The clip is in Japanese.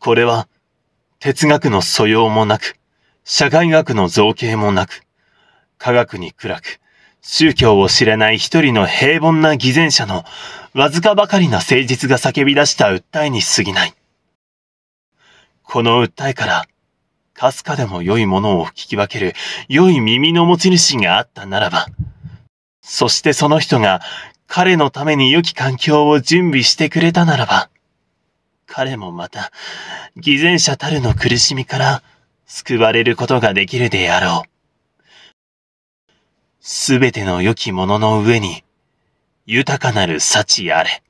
これは、哲学の素養もなく、社会学の造形もなく、科学に暗く、宗教を知らない一人の平凡な偽善者のわずかばかりな誠実が叫び出した訴えに過ぎない。この訴えから、かすかでも良いものを聞き分ける良い耳の持ち主があったならば、そしてその人が彼のために良き環境を準備してくれたならば、彼もまた、偽善者たるの苦しみから救われることができるであろう。すべての良きものの上に、豊かなる幸あれ。